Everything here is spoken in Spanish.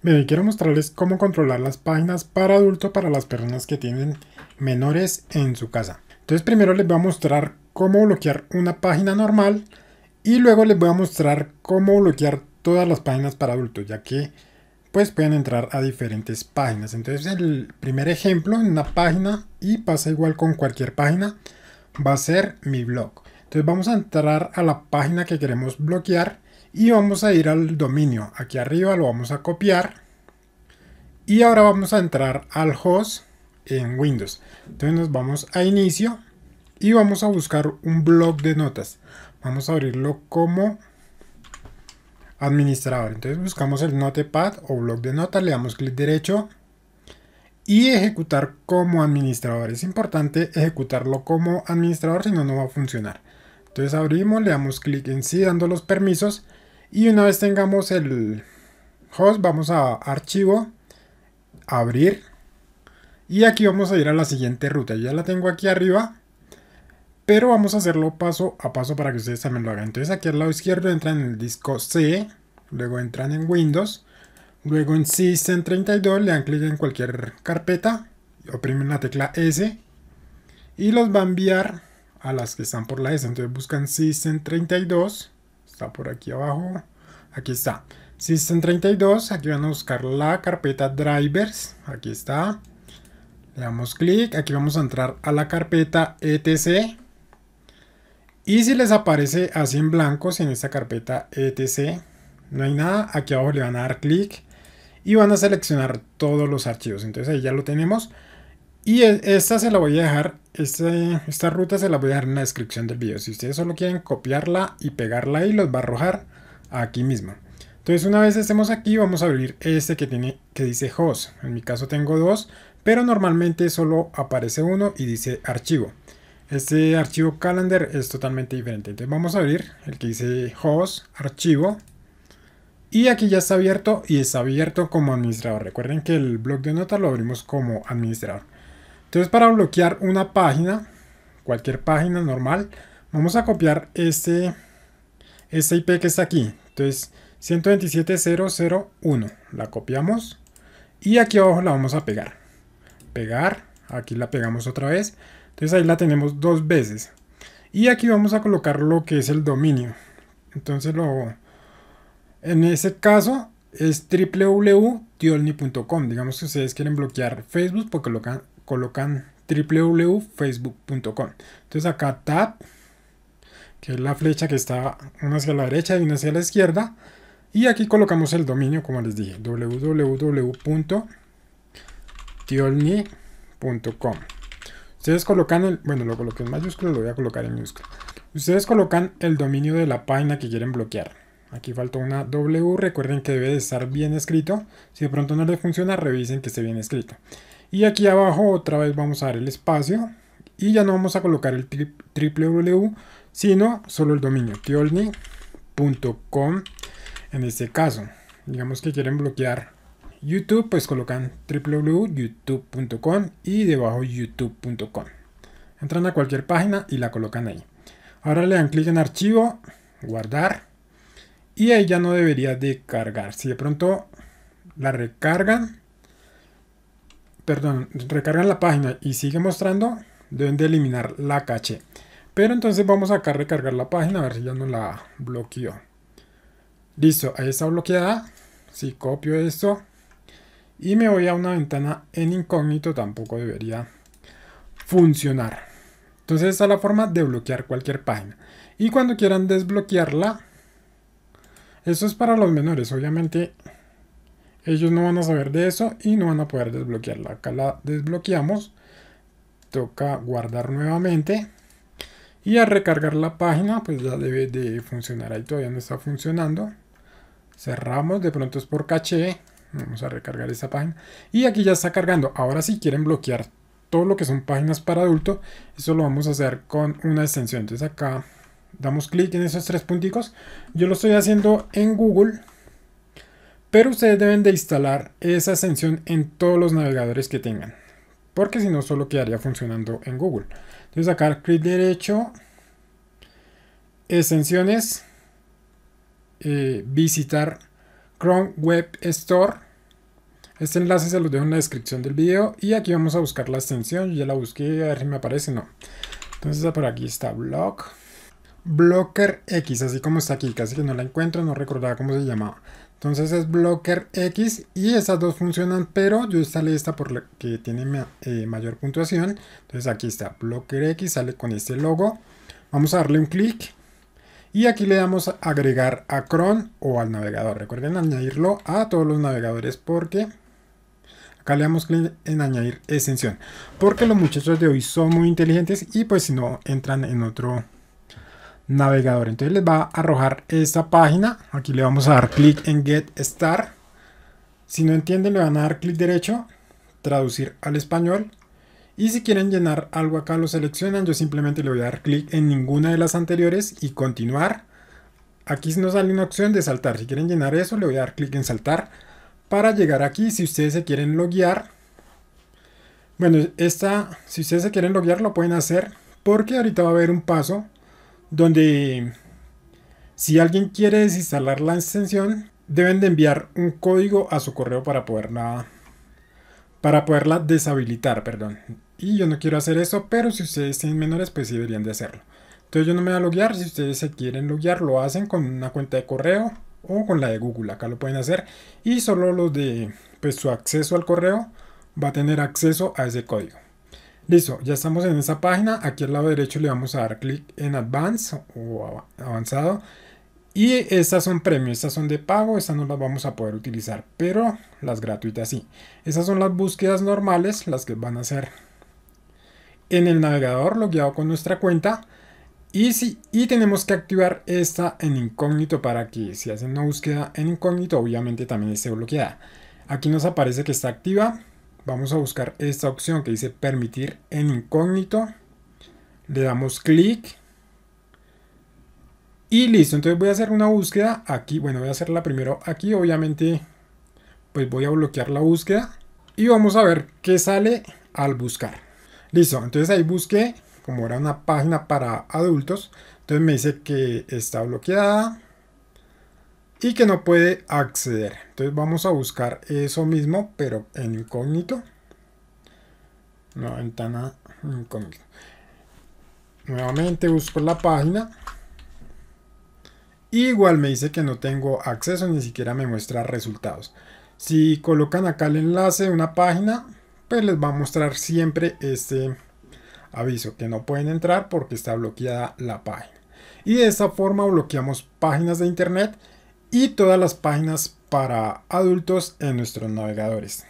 Bien, quiero mostrarles cómo controlar las páginas para adulto para las personas que tienen menores en su casa. Entonces primero les voy a mostrar cómo bloquear una página normal y luego les voy a mostrar cómo bloquear todas las páginas para adultos, ya que pues pueden entrar a diferentes páginas. Entonces el primer ejemplo en una página y pasa igual con cualquier página va a ser mi blog. Entonces vamos a entrar a la página que queremos bloquear y vamos a ir al dominio. Aquí arriba lo vamos a copiar y ahora vamos a entrar al host en Windows. Entonces nos vamos a inicio y vamos a buscar un blog de notas. Vamos a abrirlo como administrador. Entonces buscamos el notepad o blog de notas, le damos clic derecho y ejecutar como administrador. Es importante ejecutarlo como administrador, si no, no va a funcionar. Entonces abrimos, le damos clic en sí, dando los permisos y una vez tengamos el host, vamos a archivo, abrir. Y aquí vamos a ir a la siguiente ruta. ya la tengo aquí arriba. Pero vamos a hacerlo paso a paso para que ustedes también lo hagan. Entonces aquí al lado izquierdo entran en el disco C. Luego entran en Windows. Luego en System 32 le dan clic en cualquier carpeta. Oprimen la tecla S. Y los va a enviar a las que están por la S. Entonces buscan System 32 está por aquí abajo. Aquí está. System32, aquí van a buscar la carpeta drivers, aquí está. Le damos clic, aquí vamos a entrar a la carpeta etc. Y si les aparece así en blanco, si en esta carpeta etc no hay nada, aquí abajo le van a dar clic y van a seleccionar todos los archivos. Entonces ahí ya lo tenemos. Y e, esta se la voy a dejar, este, esta ruta se la voy a dejar en la descripción del video. Si ustedes solo quieren copiarla y pegarla ahí, los va a arrojar aquí mismo. Entonces una vez estemos aquí, vamos a abrir este que, tiene, que dice host. En mi caso tengo dos, pero normalmente solo aparece uno y dice archivo. Este archivo calendar es totalmente diferente. Entonces vamos a abrir el que dice host, archivo. Y aquí ya está abierto y está abierto como administrador. Recuerden que el blog de notas lo abrimos como administrador. Entonces para bloquear una página, cualquier página normal, vamos a copiar este, este IP que está aquí. Entonces 127.0.0.1, la copiamos y aquí abajo la vamos a pegar. Pegar, aquí la pegamos otra vez. Entonces ahí la tenemos dos veces. Y aquí vamos a colocar lo que es el dominio. Entonces lo, en ese caso es www.tiolni.com. Digamos que ustedes quieren bloquear Facebook porque colocan colocan www.facebook.com. Entonces acá tab, que es la flecha que está una hacia la derecha y una hacia la izquierda. Y aquí colocamos el dominio, como les dije, www.tiolni.com. Ustedes colocan el, bueno, lo coloqué en mayúscula, lo voy a colocar en minúscula. Ustedes colocan el dominio de la página que quieren bloquear. Aquí falta una W, recuerden que debe de estar bien escrito. Si de pronto no les funciona, revisen que esté bien escrito y aquí abajo otra vez vamos a dar el espacio y ya no vamos a colocar el www. sino solo el dominio tiolni.com en este caso digamos que quieren bloquear youtube pues colocan www.youtube.com y debajo youtube.com entran a cualquier página y la colocan ahí ahora le dan clic en archivo guardar y ahí ya no debería de cargar si de pronto la recargan perdón, recargan la página y sigue mostrando, deben de eliminar la caché. Pero entonces vamos acá a recargar la página a ver si ya no la bloqueó. Listo, ahí está bloqueada. Si copio esto y me voy a una ventana en incógnito, tampoco debería funcionar. Entonces esta es la forma de bloquear cualquier página. Y cuando quieran desbloquearla, eso es para los menores, obviamente ellos no van a saber de eso y no van a poder desbloquearla. Acá la desbloqueamos. Toca guardar nuevamente. Y a recargar la página, pues ya debe de funcionar. Ahí todavía no está funcionando. Cerramos, de pronto es por caché. Vamos a recargar esa página. Y aquí ya está cargando. Ahora si quieren bloquear todo lo que son páginas para adulto, eso lo vamos a hacer con una extensión. Entonces acá damos clic en esos tres punticos. Yo lo estoy haciendo en Google. Pero ustedes deben de instalar esa extensión en todos los navegadores que tengan. Porque si no, solo quedaría funcionando en Google. Entonces acá clic derecho, extensiones, eh, visitar Chrome Web Store. Este enlace se los dejo en la descripción del video. Y aquí vamos a buscar la extensión. Yo ya la busqué, a ver si me aparece. No. Entonces por aquí está Block. Blocker X, así como está aquí. Casi que no la encuentro, no recordaba cómo se llamaba. Entonces es blocker X y esas dos funcionan, pero yo instalé esta por la que tiene eh, mayor puntuación. Entonces aquí está, blocker X sale con este logo. Vamos a darle un clic y aquí le damos a agregar a Chrome o al navegador. Recuerden añadirlo a todos los navegadores porque acá le damos clic en añadir extensión. Porque los muchachos de hoy son muy inteligentes y pues si no entran en otro navegador. Entonces les va a arrojar esta página. Aquí le vamos a dar clic en Get Star. Si no entienden le van a dar clic derecho, traducir al español. Y si quieren llenar algo acá lo seleccionan. Yo simplemente le voy a dar clic en ninguna de las anteriores y continuar. Aquí nos sale una opción de saltar. Si quieren llenar eso le voy a dar clic en saltar. Para llegar aquí, si ustedes se quieren loguear, bueno, esta, si ustedes se quieren loguear lo pueden hacer porque ahorita va a haber un paso donde si alguien quiere desinstalar la extensión, deben de enviar un código a su correo para poderla, para poderla deshabilitar, perdón. Y yo no quiero hacer eso, pero si ustedes tienen menores, pues sí deberían de hacerlo. Entonces yo no me voy a loguear, si ustedes se quieren loguear, lo hacen con una cuenta de correo o con la de Google, acá lo pueden hacer. Y solo los de pues, su acceso al correo va a tener acceso a ese código. Listo, ya estamos en esa página. Aquí al lado derecho le vamos a dar clic en Advanced o avanzado. Y estas son premios, estas son de pago, estas no las vamos a poder utilizar, pero las gratuitas sí. Esas son las búsquedas normales, las que van a hacer en el navegador logueado con nuestra cuenta. Y, si, y tenemos que activar esta en incógnito para que si hacen una búsqueda en incógnito, obviamente también esté bloqueada. Aquí nos aparece que está activa, vamos a buscar esta opción que dice permitir en incógnito. Le damos clic. Y listo, entonces voy a hacer una búsqueda aquí. Bueno, voy a hacerla primero aquí, obviamente pues voy a bloquear la búsqueda. Y vamos a ver qué sale al buscar. Listo, entonces ahí busqué, como era una página para adultos, entonces me dice que está bloqueada y que no puede acceder. Entonces vamos a buscar eso mismo, pero en incógnito. Una ventana incógnito. Nuevamente busco la página. Igual me dice que no tengo acceso, ni siquiera me muestra resultados. Si colocan acá el enlace de una página, pues les va a mostrar siempre este aviso que no pueden entrar porque está bloqueada la página. Y de esta forma bloqueamos páginas de internet y todas las páginas para adultos en nuestros navegadores.